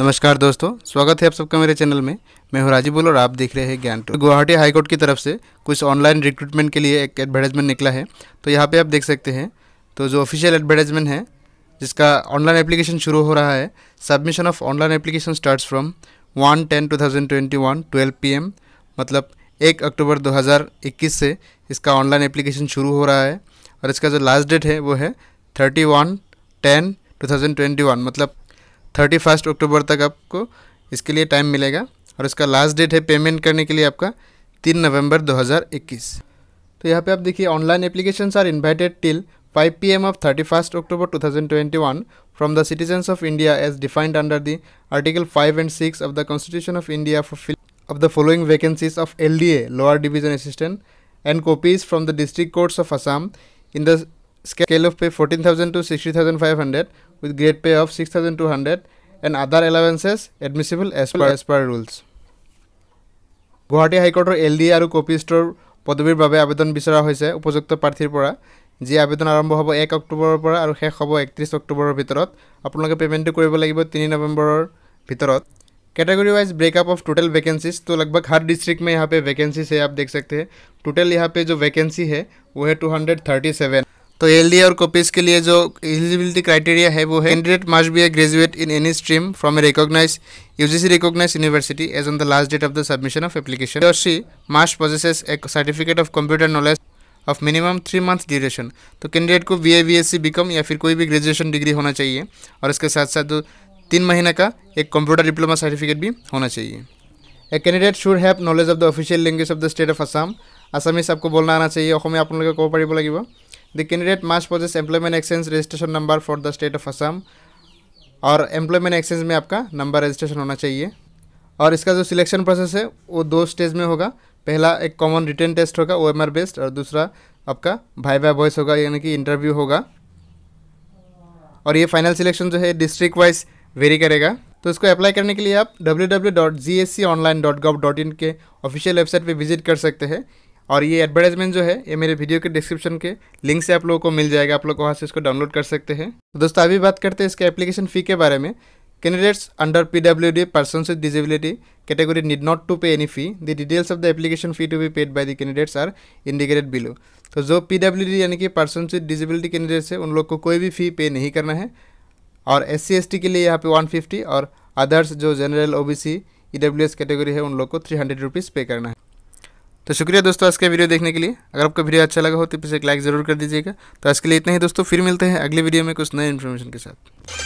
नमस्कार दोस्तों स्वागत है आप सबका मेरे चैनल में मैं हूँ राजीव राजीबुल और आप देख रहे हैं ज्ञान टू गुवाहाटी हाईकोर्ट की तरफ से कुछ ऑनलाइन रिक्रूटमेंट के लिए एक एडवर्टाइजमेंट निकला है तो यहाँ पे आप देख सकते हैं तो जो ऑफिशियल एडवर्टाइजमेंट है जिसका ऑनलाइन एप्लीकेशन शुरू हो रहा है submission of online application start from one ten two thousand twenty one twelve P M मतलब एक अक्टूबर दो हज़ार इक्कीस से इसका ऑनलाइन एप्लीकेशन शुरू हो रहा है और इसका जो लास्ट डेट है वो है thirty one ten two thousand twenty one मतलब थर्टी फर्स्ट अक्टूबर तक आपको इसके लिए टाइम मिलेगा और इसका लास्ट डेट है पेमेंट करने के लिए आपका तीन नवंबर 2021 तो यहाँ पे आप देखिए online applications are invited till 5 PM of thirty first October 2021 from the citizens of India as defined under the article 5 and 6 of the constitution of India for fill of the following vacancies of LDA lower division assistant and copies from the of courts of Assam in the scale of pay 14000 to 60500 with grade pay of 6200 and other allowances admissible as per as per rules Guwahati হাইকোৰ্টৰ L D A আৰু copy store পদবীৰ বাবে আবেদন বিচৰা হৈছে উপযুক্ত প্ৰাৰ্থীৰ পৰা যি আবেদন আৰম্ভ হ'ব এক অক্টোবৰৰ পৰা আৰু শেষ হ'ব একত্ৰিছ অক্টোবৰৰ ভিতৰত আপোনালোকে পে'মেণ্টটো কৰিব লাগিব তিনি নৱেম্বৰৰ ভিতৰত category wise breakup of total vacancies তো লগভগ হাৰ ডিষ্ট্ৰিক্ট মে ইহাপে ভেকেঞ্চিজ হে আপ দেখ চকতে টোটেল ইহাপে যো ভেকেঞ্চি হে ৱ টু হাণ্ড্ৰেড থাৰ্টি ছেভেন तो एल डी और कॉपीज के लिए जो एलिजिबिलिटी क्राइटेरिया है वो है candidate must be a graduate in any stream from a recognize UGC recognized university as on the last date of the submission of application. He or she must possesses a certificate of computer knowledge of minimum three month duration तो candidate को B A B S C B com या फिर कोई भी graduation degree होना चाहिए और इसके साथ साथ दो तीन महीने का एक कंप्यूटर डिप्लोमा सर्टिफिकेट भी होना चाहिए a candidate should have knowledge of the official language of the state of Assam Assamese आपको बोलना आना चाहिए অসমীয়া আপোনালোকে ক'ব পাৰিব लगे the candidate must possess employment exchange registration number for the state of Assam और एम्प्लॉयमेंट एक्सचेंज में आपका नंबर रजिस्ट्रेशन होना चाहिए और इसका जो सिलेक्शन प्रोसेस है वो दो स्टेज में होगा पहला एक कॉमन रिटर्न टेस्ट होगा ओ एम बेस्ड और दूसरा आपका भाई भाई वॉइस होगा यानी कि इंटरव्यू होगा और ये फाइनल सिलेक्शन जो है डिस्ट्रिक्ट वाइज वेरी करेगा तो इसको अप्लाई करने के लिए आप W W dot dot dot G S C online in के ऑफिशियल वेबसाइट पर विजिट कर सकते हैं और ये एडवर्टाइजमेंट जो है ये मेरे वीडियो के डिस्क्रिप्शन के लिंक से आप लोगों को मिल जाएगा आप लोग वहाँ से इसको डाउनलोड कर सकते हैं तो दोस्तों अभी बात करते हैं इसके एप्लीकेशन फ़ी के बारे में candidates under P W D person with disability category need not to pay any fee the details of the application fee to be paid by the candidates are indicated below तो जो P W D यानी कि person with disability candidates है उन लोग को कोई भी फ़ी पे नहीं करना है और एस सी एस टी के लिए यहाँ पे वन फिफ्टी और अदर्स जो general O B C E W S category है उन लोग को थ्री हंड्रेड रुपीज़ पे करना है तो शुक्रिया दोस्तों आज का वीडियो देखने के लिए अगर आपको वीडियो अच्छा लगा हो तो इसे एक लाइक ज़रूर कर दीजिएगा तो आज के लिए इतना ही दोस्तों फिर मिलते हैं अगले वीडियो में कुछ नए इन्फॉर्मेशन के साथ